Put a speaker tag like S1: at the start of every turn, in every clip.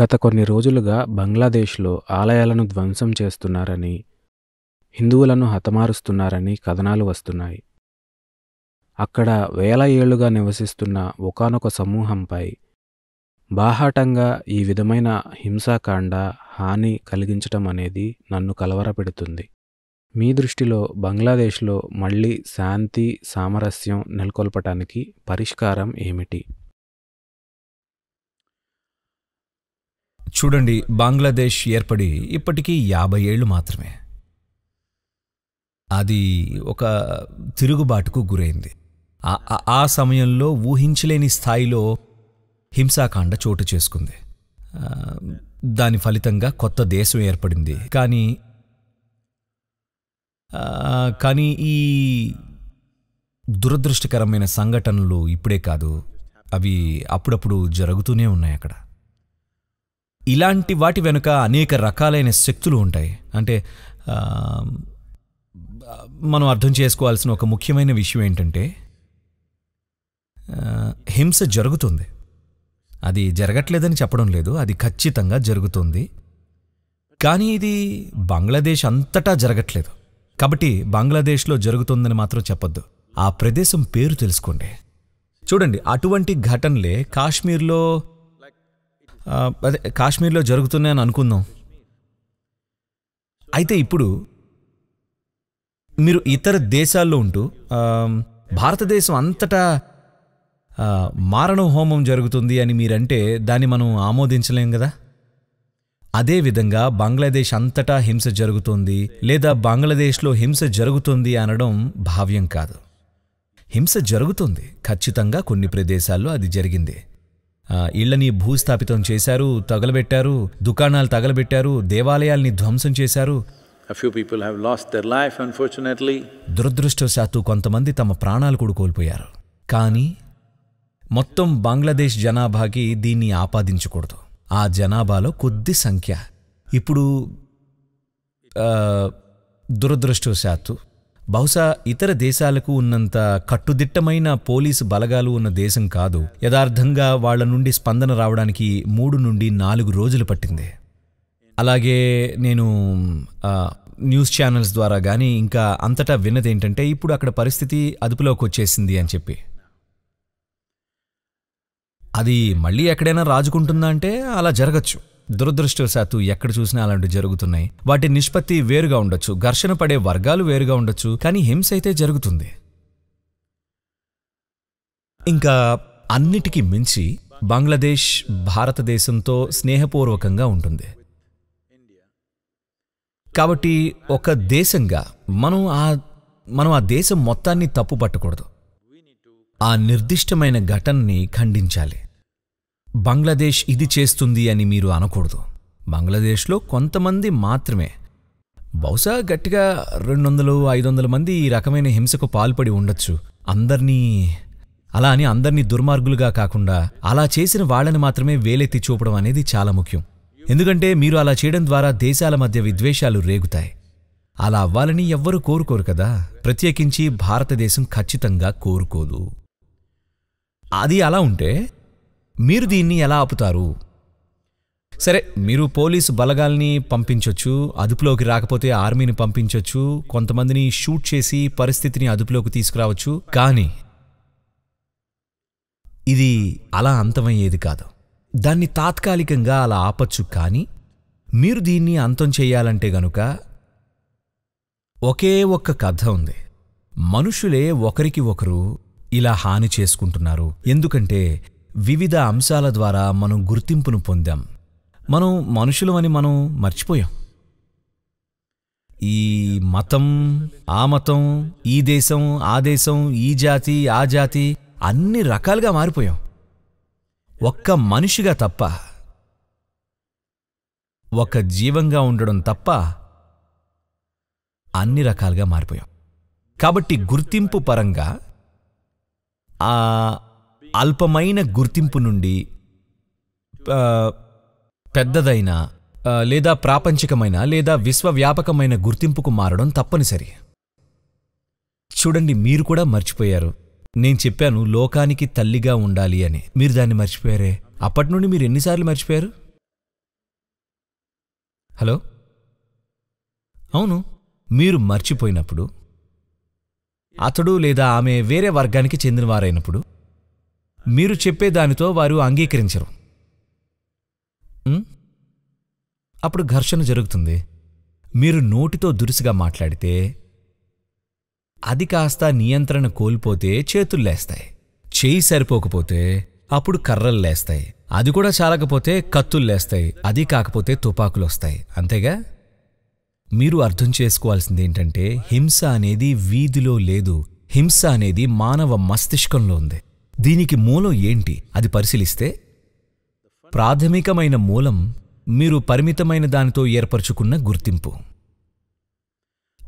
S1: గత కొన్ని రోజులుగా బంగ్లాదేశ్లో ఆలయాలను ధ్వంసం చేస్తున్నారని హిందువులను హతమారుస్తున్నారని కథనాలు వస్తున్నాయి అక్కడ వేల ఏళ్లుగా నివసిస్తున్న ఒకనొక సమూహంపై బాహాటంగా ఈ విధమైన హింసాకాండ హాని కలిగించటం అనేది నన్ను కలవరపెడుతుంది మీ దృష్టిలో బంగ్లాదేశ్లో మళ్ళీ శాంతి సామరస్యం నెలకొల్పటానికి పరిష్కారం ఏమిటి చూడండి బంగ్లాదేశ్ ఏర్పడి ఇప్పటికీ యాభై ఏళ్ళు మాత్రమే అది ఒక తిరుగుబాటుకు గురైంది ఆ సమయంలో ఊహించలేని స్థాయిలో హింసాకాండ చోటు చేసుకుంది దాని ఫలితంగా కొత్త దేశం ఏర్పడింది కానీ కానీ ఈ దురదృష్టకరమైన సంఘటనలు ఇప్పుడే కాదు అవి అప్పుడప్పుడు జరుగుతూనే ఉన్నాయి అక్కడ ఇలాంటి వాటి వెనుక అనేక రకాలైన శక్తులు ఉంటాయి అంటే మనం అర్థం చేసుకోవాల్సిన ఒక ముఖ్యమైన విషయం ఏంటంటే హింస జరుగుతుంది అది జరగట్లేదని చెప్పడం లేదు అది ఖచ్చితంగా జరుగుతుంది కానీ ఇది బంగ్లాదేశ్ అంతటా జరగట్లేదు కాబట్టి బంగ్లాదేశ్లో జరుగుతుందని మాత్రం చెప్పొద్దు ఆ ప్రదేశం పేరు తెలుసుకోండి చూడండి అటువంటి ఘటనలే కాశ్మీర్లో అదే కాశ్మీర్లో జరుగుతున్నాయని అనుకుందాం అయితే ఇప్పుడు మీరు ఇతర దేశాల్లో ఉంటూ భారతదేశం అంతటా మారణ హోమం జరుగుతుంది అని మీరంటే దాన్ని మనం ఆమోదించలేం కదా అదేవిధంగా బంగ్లాదేశ్ అంతటా హింస జరుగుతుంది లేదా బంగ్లాదేశ్లో హింస జరుగుతుంది అనడం భావ్యం కాదు హింస జరుగుతుంది ఖచ్చితంగా కొన్ని ప్రదేశాల్లో అది జరిగింది ఇళ్లని భూస్థాపితం చేశారు తగలబెట్టారు దుకాణాలు తగలబెట్టారు దేవాలయాల్ని ధ్వంసం చేశారు దురదృష్టవశాత్తు కొంతమంది తమ ప్రాణాలు కూడా కోల్పోయారు కానీ మొత్తం బంగ్లాదేశ్ జనాభాకి దీన్ని ఆపాదించకూడదు ఆ జనాభాలో కొద్ది సంఖ్య ఇప్పుడు దురదృష్టవశాత్తు బహుశా ఇతర దేశాలకు ఉన్నంత కట్టుదిట్టమైన పోలీసు బలగాలు ఉన్న దేశం కాదు యథార్థంగా వాళ్ల నుండి స్పందన రావడానికి మూడు నుండి నాలుగు రోజులు పట్టింది అలాగే నేను న్యూస్ ఛానల్స్ ద్వారా కానీ ఇంకా అంతటా విన్నది ఏంటంటే ఇప్పుడు అక్కడ పరిస్థితి అదుపులోకి వచ్చేసింది అని చెప్పి అది మళ్ళీ ఎక్కడైనా రాజుకుంటుందా అంటే అలా జరగచ్చు దురదృష్టవశాత్తు ఎక్కడ చూసినా అలాంటివి జరుగుతున్నాయి వాటి నిష్పత్తి వేరుగా ఉండొచ్చు ఘర్షణ పడే వర్గాలు వేరుగా ఉండొచ్చు కానీ హింస అయితే జరుగుతుంది ఇంకా అన్నిటికీ మించి బంగ్లాదేశ్ భారతదేశంతో స్నేహపూర్వకంగా ఉంటుంది కాబట్టి ఒక దేశంగా మనం ఆ మనం ఆ దేశం మొత్తాన్ని తప్పు పట్టకూడదు ఆ నిర్దిష్టమైన ఘటనని ఖండించాలి బంగ్లాదేశ్ ఇది చేస్తుంది అని మీరు అనకూడదు బంగ్లాదేశ్లో కొంతమంది మాత్రమే బహుశా గట్టిగా రెండు వందలు ఐదు వందల మంది ఈ రకమైన హింసకు పాల్పడి ఉండొచ్చు అందర్నీ అలా అని అందర్నీ దుర్మార్గులుగా కాకుండా అలా చేసిన వాళ్ళని మాత్రమే వేలెత్తి చూపడం అనేది చాలా ముఖ్యం ఎందుకంటే మీరు అలా చేయడం ద్వారా దేశాల మధ్య విద్వేషాలు రేగుతాయి అలా అవ్వాలని ఎవ్వరూ కోరుకోరు కదా ప్రత్యేకించి భారతదేశం ఖచ్చితంగా కోరుకోదు అది అలా ఉంటే మీరు దీన్ని ఎలా ఆపుతారు సరే మీరు పోలీసు బలగాల్ని పంపించవచ్చు అదుపులోకి రాకపోతే ఆర్మీని పంపించవచ్చు కొంతమందిని షూట్ చేసి పరిస్థితిని అదుపులోకి తీసుకురావచ్చు కానీ ఇది అలా అంతమయ్యేది కాదు దాన్ని తాత్కాలికంగా అలా ఆపచ్చు కానీ మీరు దీన్ని అంతం చేయాలంటే గనుక ఒకే ఒక్క కథ ఉంది మనుషులే ఒకరికి ఒకరు ఇలా హాని చేసుకుంటున్నారు ఎందుకంటే వివిధ అంశాల ద్వారా మనం గుర్తింపును పొందాం మనం మనుషులమని మనం మర్చిపోయాం ఈ మతం ఆ మతం ఈ దేశం ఆ దేశం ఈ జాతి ఆ జాతి అన్ని రకాలుగా మారిపోయాం ఒక్క మనిషిగా తప్ప ఒక జీవంగా ఉండడం తప్ప అన్ని రకాలుగా మారిపోయాం కాబట్టి గుర్తింపు పరంగా ఆ అల్పమైన గుర్తింపు నుండి పెద్దదైన లేదా ప్రాపంచికమైన లేదా విశ్వవ్యాపకమైన గుర్తింపుకు మారడం తప్పనిసరి చూడండి మీరు కూడా మర్చిపోయారు నేను చెప్పాను లోకానికి తల్లిగా ఉండాలి అని మీరు దాన్ని మర్చిపోయారే అప్పటి నుండి మీరు ఎన్నిసార్లు మర్చిపోయారు హలో అవును మీరు మర్చిపోయినప్పుడు అతడు లేదా ఆమె వేరే వర్గానికి చెందినవారైనప్పుడు మీరు చెప్పేదానితో వారు అంగీకరించరు అప్పుడు ఘర్షణ జరుగుతుంది మీరు నోటితో దురుసుగా మాట్లాడితే అది కాస్త నియంత్రణ కోల్పోతే చేతులు లేస్తాయి చేయి సరిపోకపోతే అప్పుడు కర్రలు లేస్తాయి అది కూడా చాలకపోతే కత్తులు లేస్తాయి అది కాకపోతే తుపాకులు వస్తాయి అంతేగా మీరు అర్థం చేసుకోవాల్సింది ఏంటంటే హింస అనేది వీధిలో లేదు హింస అనేది మానవ మస్తిష్కంలో ఉంది దీనికి మూలం ఏంటి అది పరిశీలిస్తే ప్రాథమికమైన మూలం మీరు పరిమితమైన దానితో ఏర్పరచుకున్న గుర్తింపు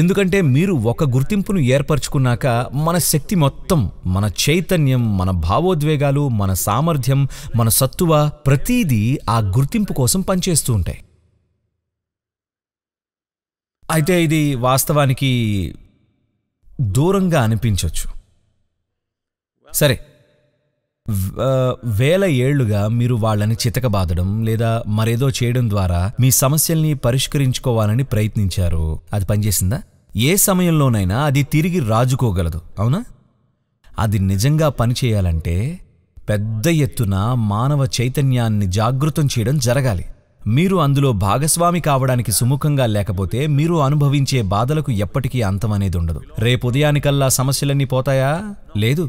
S1: ఎందుకంటే మీరు ఒక గుర్తింపును ఏర్పరచుకున్నాక మన శక్తి మొత్తం మన చైతన్యం మన భావోద్వేగాలు మన సామర్థ్యం మన సత్తువ ప్రతీదీ ఆ గుర్తింపు కోసం పనిచేస్తూ ఉంటాయి అయితే ఇది వాస్తవానికి దూరంగా అనిపించవచ్చు సరే వేల ఏళ్లుగా మీరు వాళ్ళని చితకబాదడం లేదా మరేదో చేయడం ద్వారా మీ సమస్యల్ని పరిష్కరించుకోవాలని ప్రయత్నించారు అది పనిచేసిందా ఏ సమయంలోనైనా అది తిరిగి రాజుకోగలదు అవునా అది నిజంగా పనిచేయాలంటే పెద్ద ఎత్తున మానవ చైతన్యాన్ని జాగృతం చేయడం జరగాలి మీరు అందులో భాగస్వామి కావడానికి సుముఖంగా లేకపోతే మీరు అనుభవించే బాధలకు ఎప్పటికీ అంతమనేది ఉండదు రేపు ఉదయానికల్లా సమస్యలన్నీ పోతాయా లేదు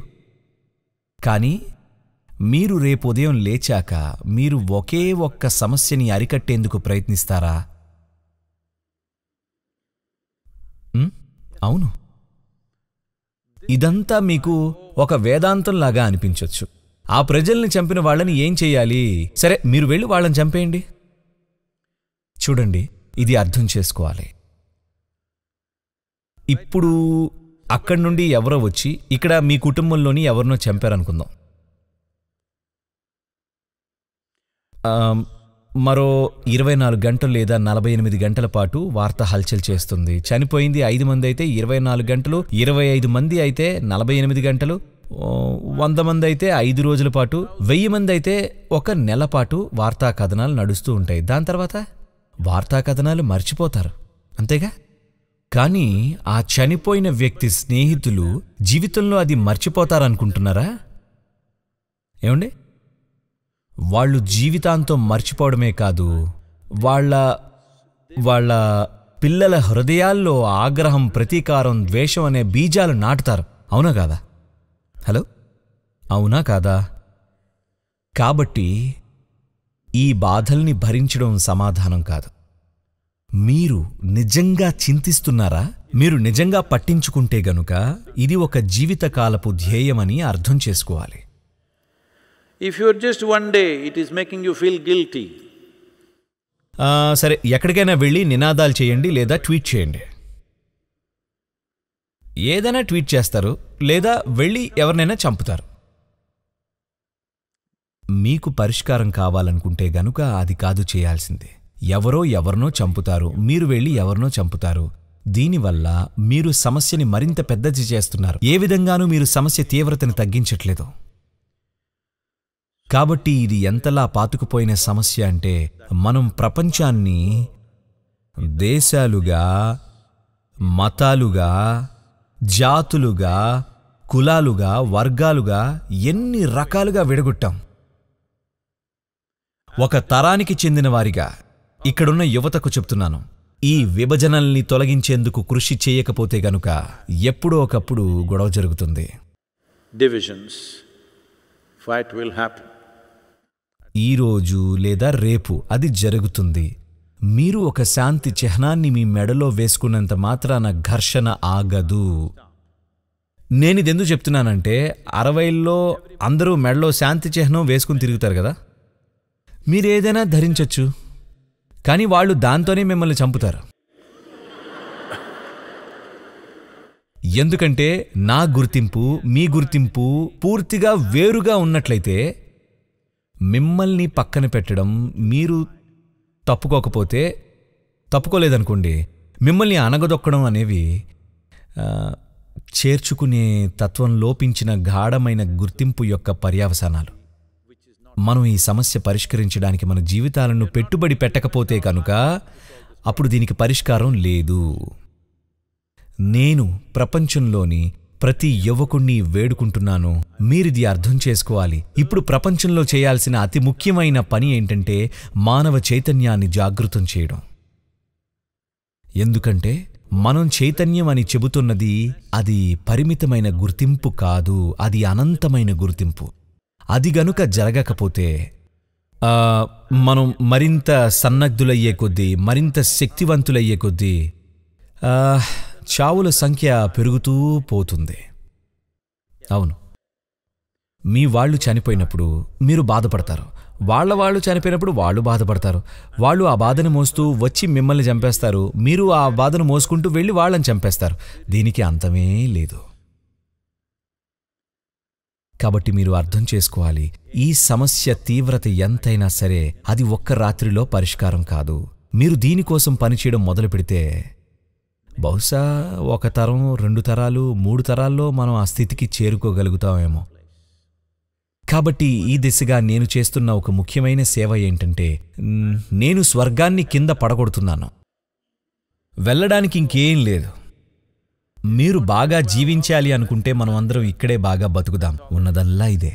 S1: కానీ మీరు రేపు ఉదయం లేచాక మీరు ఒకే ఒక్క సమస్యని అరికట్టేందుకు ప్రయత్నిస్తారా అవును ఇదంతా మీకు ఒక వేదాంతంలాగా అనిపించవచ్చు ఆ ప్రజల్ని చంపిన వాళ్ళని ఏం చేయాలి సరే మీరు వెళ్ళి వాళ్ళని చంపేయండి చూడండి ఇది అర్థం చేసుకోవాలి ఇప్పుడు అక్కడి నుండి ఎవరో వచ్చి ఇక్కడ మీ కుటుంబంలోని ఎవరినో చంపారనుకుందాం మరో ఇరవై నాలుగు గంటలు లేదా నలభై ఎనిమిది గంటల పాటు వార్త హల్చల్ చేస్తుంది చనిపోయింది ఐదు మంది అయితే ఇరవై నాలుగు గంటలు ఇరవై ఐదు మంది అయితే నలభై ఎనిమిది గంటలు వంద మంది అయితే ఐదు రోజుల పాటు వెయ్యి మంది అయితే ఒక నెల పాటు వార్తా కథనాలు నడుస్తూ ఉంటాయి దాని తర్వాత వార్తా కథనాలు మర్చిపోతారు అంతేగా కానీ ఆ చనిపోయిన వ్యక్తి స్నేహితులు జీవితంలో అది మర్చిపోతారనుకుంటున్నారా ఏమండి వాళ్ళు జీవితాంతం మర్చిపోవడమే కాదు వాళ్ళ వాళ్ళ పిల్లల హృదయాల్లో ఆగ్రహం ప్రతీకారం ద్వేషం అనే బీజాలు నాటుతారు అవునా కాదా హలో అవునా కాదా కాబట్టి ఈ బాధల్ని భరించడం సమాధానం కాదు మీరు నిజంగా చింతిస్తున్నారా మీరు నిజంగా పట్టించుకుంటే గనుక ఇది ఒక జీవితకాలపు ధ్యేయమని అర్థం చేసుకోవాలి if you're just one day it is making you feel guilty సరే ఎక్కడికైనా వెళ్ళి నినాదాలు చేయండి లేదా ట్వీట్ చేయండి ఏదైనా ట్వీట్ చేస్తారు లేదా వెళ్ళి ఎవరినైనా చంపుతారు మీకు పరిష్కారం కావాలనుకుంటే గనుక అది కాదు చేయాల్సింది ఎవరో ఎవరినో చంపుతారు మీరు వెళ్ళి ఎవరినో చంపుతారు దీనివల్ల మీరు సమస్యని మరింత పెద్దది చేస్తున్నారు ఏ విధంగానూ మీరు సమస్య తీవ్రతను తగ్గించట్లేదు కాబట్టి ఇది ఎంతలా పాతుకుపోయిన సమస్య అంటే మనం ప్రపంచాన్ని దేశాలుగా మతాలుగా జాతులుగా కులాలుగా వర్గాలుగా ఎన్ని రకాలుగా విడగొట్టాం ఒక తరానికి చెందిన వారిగా ఇక్కడున్న యువతకు చెప్తున్నాను ఈ విభజనల్ని తొలగించేందుకు కృషి చేయకపోతే గనుక ఎప్పుడో ఒకప్పుడు గొడవ జరుగుతుంది డివిజన్స్ ఫైట్ విల్ హ్యాపీ ఈరోజు లేదా రేపు అది జరుగుతుంది మీరు ఒక శాంతి చిహ్నాన్ని మీ మెడలో వేసుకున్నంత మాత్రాన ఘర్షణ ఆగదు నేను ఇదెందుకు చెప్తున్నానంటే అరవైల్లో అందరూ మెడలో శాంతి చిహ్నం వేసుకుని తిరుగుతారు కదా మీరేదైనా ధరించచ్చు ధరించవచ్చు కానీ వాళ్ళు దాంతోనే మిమ్మల్ని చంపుతారు ఎందుకంటే నా గుర్తింపు మీ గుర్తింపు పూర్తిగా వేరుగా ఉన్నట్లయితే మిమ్మల్ని పక్కన పెట్టడం మీరు తప్పుకోకపోతే తప్పుకోలేదనుకోండి మిమ్మల్ని అనగదొక్కడం అనేవి చేర్చుకునే తత్వం లోపించిన గాఢమైన గుర్తింపు యొక్క పర్యావసానాలు మనం ఈ సమస్య పరిష్కరించడానికి మన జీవితాలను పెట్టుబడి పెట్టకపోతే కనుక అప్పుడు దీనికి పరిష్కారం లేదు నేను ప్రపంచంలోని ప్రతి యువకుణ్ణి వేడుకుంటున్నాను మీరిది అర్థం చేసుకోవాలి ఇప్పుడు ప్రపంచంలో చేయాల్సిన అతి ముఖ్యమైన పని ఏంటంటే మానవ చైతన్యాన్ని జాగృతం చేయడం ఎందుకంటే మనం చైతన్యం అని చెబుతున్నది అది పరిమితమైన గుర్తింపు కాదు అది అనంతమైన గుర్తింపు అది గనుక జరగకపోతే మనం మరింత సన్నగ్ధులయ్యే కొద్దీ మరింత శక్తివంతులయ్యే కొద్దీ చావుల సంఖ్య పెరుగుతూ పోతుంది అవును మీ వాళ్ళు చనిపోయినప్పుడు మీరు బాధపడతారు వాళ్ళ వాళ్ళు చనిపోయినప్పుడు వాళ్ళు బాధపడతారు వాళ్ళు ఆ బాధను మోస్తూ వచ్చి మిమ్మల్ని చంపేస్తారు మీరు ఆ బాధను మోసుకుంటూ వెళ్ళి వాళ్ళని చంపేస్తారు దీనికి అంతమే లేదు కాబట్టి మీరు అర్థం చేసుకోవాలి ఈ సమస్య తీవ్రత ఎంతైనా సరే అది ఒక్క రాత్రిలో పరిష్కారం కాదు మీరు దీనికోసం పనిచేయడం మొదలు పెడితే బహుశా ఒక తరం రెండు తరాలు మూడు తరాల్లో మనం ఆ స్థితికి చేరుకోగలుగుతామేమో కాబట్టి ఈ దిశగా నేను చేస్తున్న ఒక ముఖ్యమైన సేవ ఏంటంటే నేను స్వర్గాన్ని కింద పడగొడుతున్నాను వెళ్ళడానికి ఇంకేం లేదు మీరు బాగా జీవించాలి అనుకుంటే మనం అందరం ఇక్కడే బాగా బతుకుదాం ఉన్నదల్లా ఇదే